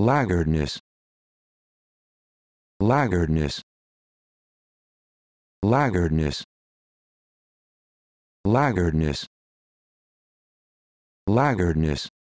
laggardness laggardness laggardness laggardness laggardness